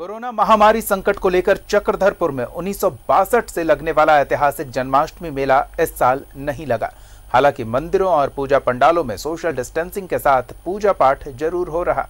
corona महामारी संकट को लेकर चक्रधरपुर में उन्नीस से लगने वाला ऐतिहासिक जन्माष्टमी मेला इस साल नहीं लगा हालांकि मंदिरों और पूजा पंडालों में सोशल डिस्टेंसिंग के साथ पूजा पाठ जरूर हो रहा